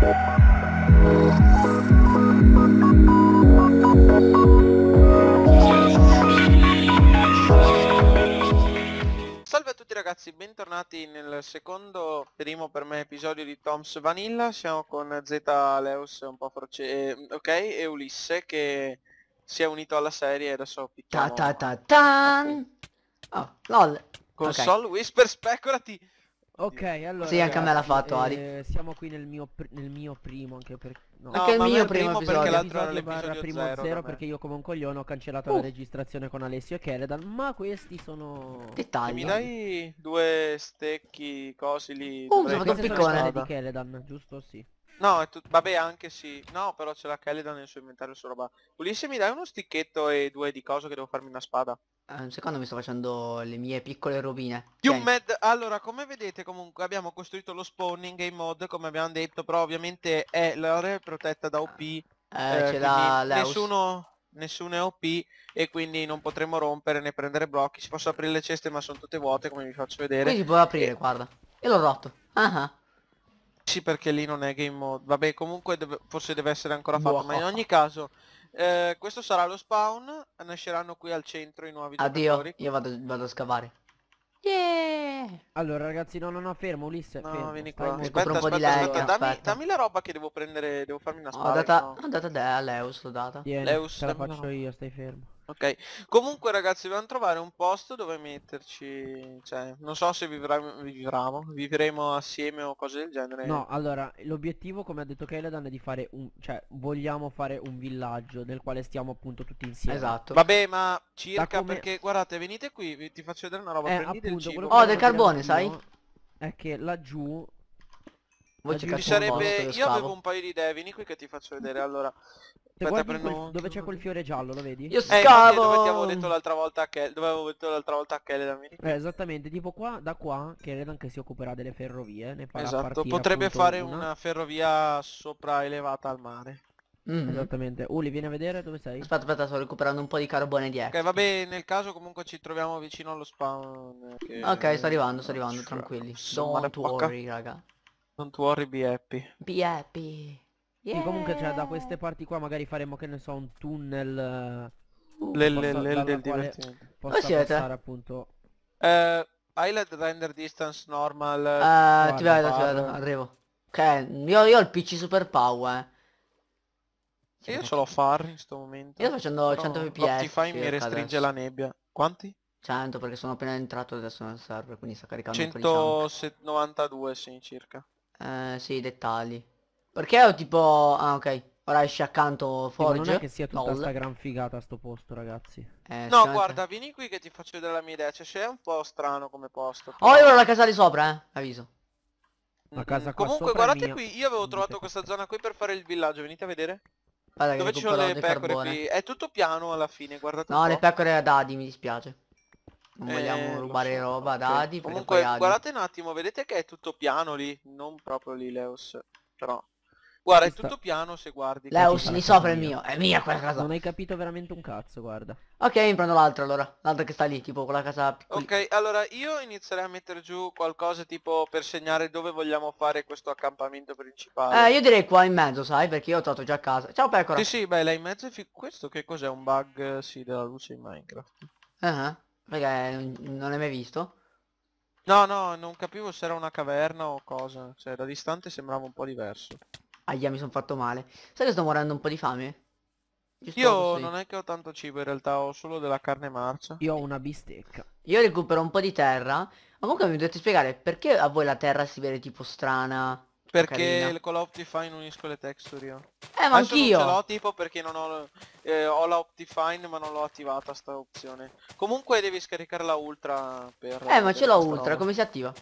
Salve a tutti ragazzi, bentornati nel secondo, primo per me episodio di Tom's Vanilla, siamo con Z Leus un po' froce... Eh, ok, e Ulisse che si è unito alla serie e adesso picchiamo... Ta ta ta tan! Oh, lol! Console okay. Whisper, speculati! Ok, allora... Sì, anche a me l'ha fatto Ari. Eh, siamo qui nel mio, nel mio, primo, anche per... No, anche no, il mio primo, primo episodio. Perché l'altro era l'episodio primo zero, zero perché io come un coglione ho cancellato uh. la registrazione con Alessio e Keledan, ma questi sono... Dettagli. Mi dai due stecchi, cosi lì... Uh, sono un piccone. di Keledan, giusto? Sì. No, vabbè anche sì. No, però c'è la Calidan nel suo inventario solo roba. Ulisse mi dai uno sticchetto e due di cosa che devo farmi una spada. Eh, un secondo mi sto facendo le mie piccole rovine. Yumed, allora come vedete comunque abbiamo costruito lo spawning e i mod come abbiamo detto, però ovviamente è l'area protetta da OP. Eh, eh, la, nessuno, nessuno è OP e quindi non potremo rompere né prendere blocchi. Si possono aprire le ceste ma sono tutte vuote come vi faccio vedere. Quindi si può aprire, e... guarda. E l'ho rotto. Ah ah. Sì perché lì non è game mode, vabbè comunque deve, forse deve essere ancora fatto, wow. ma in ogni caso eh, questo sarà lo spawn, nasceranno qui al centro i nuovi Addio, giocatori. io vado, vado a scavare. Yeah! Allora ragazzi, no no no, fermo Ulisse, no, fermo, vieni qua. Aspetta, aspetta, lei, aspetta, dammi, aspetta, dammi, la roba che devo prendere, devo farmi una spada. Ho data, no. a Leus, l'ho data. Tieni, Leus, te la faccio no. io, stai fermo. Ok, comunque ragazzi dobbiamo trovare un posto dove metterci, cioè, non so se vivremo, vivremo assieme o cose del genere. No, allora, l'obiettivo come ha detto Keledan è di fare un, cioè, vogliamo fare un villaggio nel quale stiamo appunto tutti insieme. Esatto. Vabbè, ma circa come... perché, guardate, venite qui, vi, ti faccio vedere una roba, eh, prendete appunto, il cibo. Oh, del carbone, sai? È che laggiù voi Ci sarebbe... Io avevo un paio di idee, vieni qui che ti faccio vedere, allora... Aspetta, prendo... quel... Dove c'è quel fiore giallo, lo vedi? Io eh, scavo! Eh, dove ti avevo detto l'altra volta a Kelly, dove avevo detto l'altra volta a Kelly, dammi. Eh, esattamente, tipo qua, da qua, che Redan che si occuperà delle ferrovie, ne farà Esatto, potrebbe fare una... una ferrovia sopraelevata al mare. Mm. Mm-hmm. Esattamente. Uli, vieni a vedere dove sei. Aspetta, aspetta, sto recuperando un po' di carbone di extra. Ok, vabbè, nel caso comunque ci troviamo vicino allo spawn. Eh, che... Ok, sto arrivando, sto arrivando, tranquilli. Don't worry, raga. Don't worry, be happy. Be happy. Yeah. Sì, comunque cioè da queste parti qua magari faremo che ne so un tunnel uh, le, le, le, del divertimento. Possa Dove passare appunto. Eh, Island render distance normal. Eh, uh, ti vedo, ti vedo, arrivo. Ok, io, io ho il PC super power. Eh. Io ce l'ho far in sto momento. Io sto facendo Però 100 fps. Optifine mi restringe adesso. la nebbia. Quanti? 100 perché sono appena entrato adesso nel server, quindi sta caricando 192, sì, circa. Eh, i dettagli. Perché ho tipo... Ah, ok. Ora esce accanto Forge. non è che sia tutta Noll. sta gran figata sto posto, ragazzi. Eh, no, guarda, vieni qui che ti faccio vedere la mia idea. Cioè, c'è un po' strano come posto. Però... Oh, io ho la casa di sopra, eh. Avviso. La casa qua Comunque, guardate qui, io avevo trovato questa zona qui per fare il villaggio. Venite a vedere. Guarda, Dove ci sono le pecore carbone. qui? È tutto piano alla fine, guardate No, le pecore ad Dadi, mi dispiace. Non eh, vogliamo rubare so. roba da okay. Adi. Comunque guardate un attimo, vedete che è tutto piano lì, non proprio lì Leos, però... Guarda, è tutto piano se guardi. Leos, lì sopra è mio. È mia quella casa. Non hai capito veramente un cazzo, guarda. Ok, mi prendo l'altra allora. L'altro che sta lì, tipo quella casa piccola. Ok, allora io inizierei a mettere giù qualcosa tipo per segnare dove vogliamo fare questo accampamento principale. Eh, io direi qua in mezzo, sai, perché io ho trovato già a casa. Ciao Pecora. Sì, sì, beh, là in mezzo è Questo che cos'è? Un bug, sì, della luce in Minecraft. Uh ah, -huh. Ah. Perché non l'hai mai visto? No, no, non capivo se era una caverna o cosa. Cioè, da distante sembrava un po' diverso. Aia, mi sono fatto male. Sai che sto morendo un po' di fame? Ci Io così. non è che ho tanto cibo, in realtà ho solo della carne marcia. Io ho una bistecca. Io recupero un po' di terra. Ma comunque mi dovete spiegare perché a voi la terra si vede tipo strana? Perché Carina. con l'Optifine unisco le texture io. Eh ma anch'io. non ce l'ho tipo perché non ho, eh, ho la Optifine ma non l'ho attivata sta opzione. Comunque devi scaricare la Ultra per... Eh ma ce l'ho Ultra, roba. come si attiva?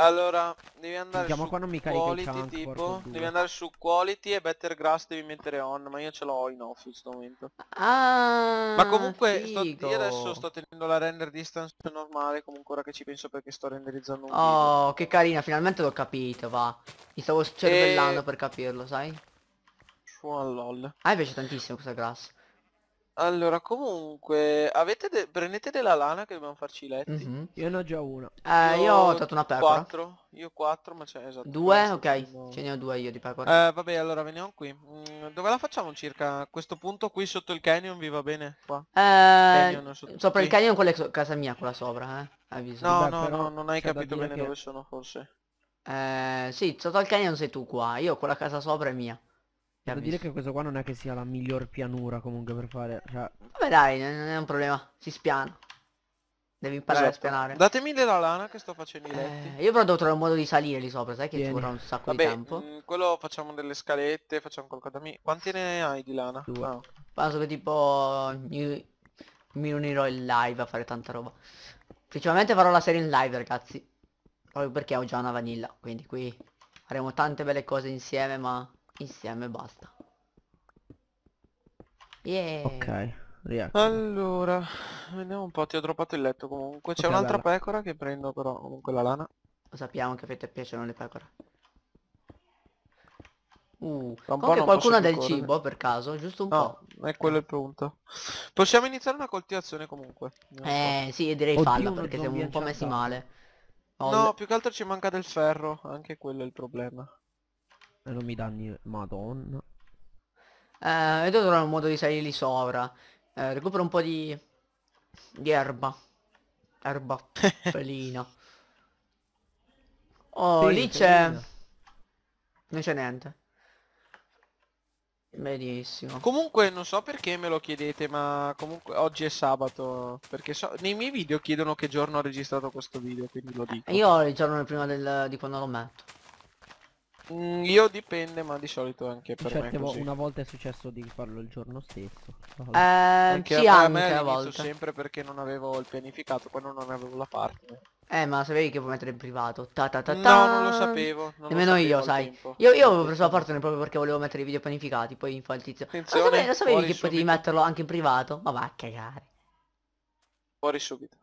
Allora, devi andare Andiamo su qua non mi quality chunk, tipo, devi andare su quality e better grass devi mettere on, ma io ce l'ho in off in questo momento. Ah, ma comunque sto, io adesso sto tenendo la render distance normale, comunque ora che ci penso perché sto renderizzando un Oh, video. che carina, finalmente l'ho capito, va. Mi stavo cervellando e... per capirlo, sai? Su lol. Ah, mi piace tantissimo questa grass. Allora, comunque, avete de- prendete della lana che dobbiamo farci i letti. Mhm. Io ne ho già una. Eh, io ho dato una pecora. 4, io 4, ma c'è esatto. Due? Ok, ce ne ho due io di pecora. Eh, vabbè, allora veniamo qui. Mm, dove la facciamo circa? A questo punto qui sotto il canyon vi va bene? Qua. Eh, sotto sopra il canyon quella è so- casa mia, quella sopra, eh. Avviso. No, Beh, no, no, non hai capito bene che- dove sono forse. Eh, sì, sotto il canyon sei tu qua, io quella casa sopra è mia. Devo dire che questo qua non è che sia la miglior pianura comunque per fare. Cioè... Vabbè dai, non è un problema. Si spiana. Devi imparare esatto. a spianare. Datemi della lana che sto facendo i eh, letti. Eh, io però devo trovare un modo di salire lì sopra, sai che Vieni. ci vorrà un sacco Vabbè, di tempo. Mh, mm, quello facciamo delle scalette, facciamo qualcosa. Mi... Quanti ne hai di lana? Due. Ah. Penso che tipo mi... mi unirò in live a fare tanta roba. Principalmente farò la serie in live ragazzi. Proprio perché ho già una vanilla, quindi qui faremo tante belle cose insieme ma insieme basta yeah. ok Riecco. Allora, vediamo un po', ti ho droppato il letto comunque. C'è un'altra pecora che prendo però comunque la lana. Lo sappiamo che a te piacciono le pecore. Uh, comunque qualcuno del correre. cibo per caso, giusto un no, po'. è quello il punto. Possiamo iniziare una coltivazione comunque. eh so. sì, direi Oddio, falla perché siamo un po' messi male. All... No, più che altro ci manca del ferro, anche quello è il problema non mi danni madonna eh, devo trovare un modo di salire lì sopra eh, recupero un po' di di erba erba felina oh sì, lì c'è non c'è niente benissimo comunque non so perché me lo chiedete ma comunque oggi è sabato perché so, nei miei video chiedono che giorno ho registrato questo video quindi lo dico io il giorno prima del, di quando lo metto Mm, io dipende, ma di solito anche per certe cioè, me così. una volta è successo di farlo il giorno stesso. Eh, anche sì, a, anche a volte. sempre perché non avevo il pianificato, quando non avevo la parte. Eh, ma sapevi che puoi mettere in privato? Ta ta ta ta. No, non lo sapevo. Non Nemmeno lo sapevo io, sai. Io, io avevo preso la partner proprio perché volevo mettere i video pianificati, poi infatti il tizio. Ah, Attenzione, lo sapevi, lo sapevi che subito. potevi metterlo anche in privato? Ma va a cagare. Fuori subito.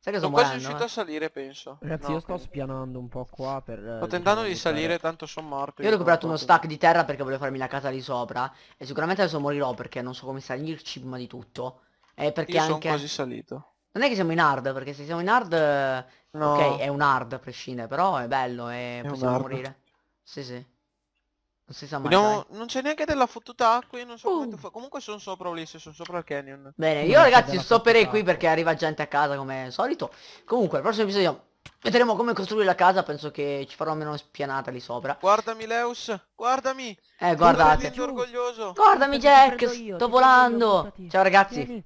Sai che sono quasi morendo, riuscito eh? a salire penso Ragazzi no, io sto spianando un po' qua per... Eh, sto tentando di salire tanto sono morto Io ho recuperato uno stack di terra perché volevo farmi la casa lì sopra E sicuramente adesso morirò perché non so come salirci prima di tutto E perché io anche... sono quasi salito Non è che siamo in hard perché se siamo in hard... No. Ok è un hard a prescindere però è bello e eh, è possiamo morire Sì sì non si sa mai. No, non c'è neanche della fottuta acqua, non so uh. come Comunque sono sopra Ulisse, sono sopra il canyon. Bene, io non ragazzi per qui perché arriva gente a casa come al solito. Comunque, al prossimo episodio vedremo come costruire la casa, penso che ci farò meno spianata lì sopra. Guardami Leus, guardami. Eh, guardate. Guardami Jack, sto volando. Ciao ragazzi.